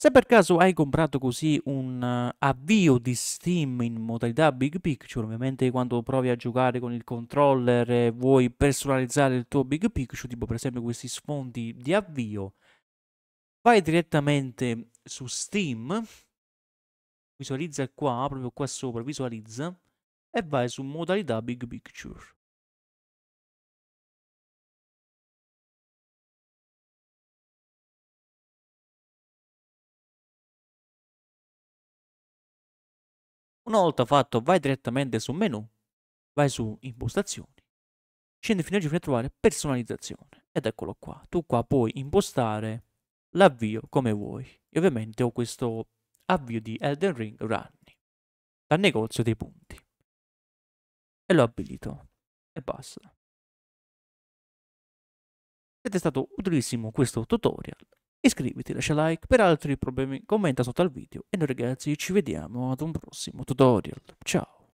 Se per caso hai comprato così un eh, avvio di Steam in modalità Big Picture, ovviamente quando provi a giocare con il controller e vuoi personalizzare il tuo Big Picture, tipo per esempio questi sfondi di avvio, vai direttamente su Steam, visualizza qua, proprio qua sopra, visualizza, e vai su modalità Big Picture. Una volta fatto vai direttamente su menu, vai su impostazioni, scendi fino a giù fino a trovare personalizzazione ed eccolo qua. Tu qua puoi impostare l'avvio come vuoi. Io ovviamente ho questo avvio di Elden Ring Runny dal negozio dei punti e lo abilito e basta. Ed è stato utilissimo questo tutorial Iscriviti, lascia like, per altri problemi commenta sotto al video e noi ragazzi ci vediamo ad un prossimo tutorial. Ciao!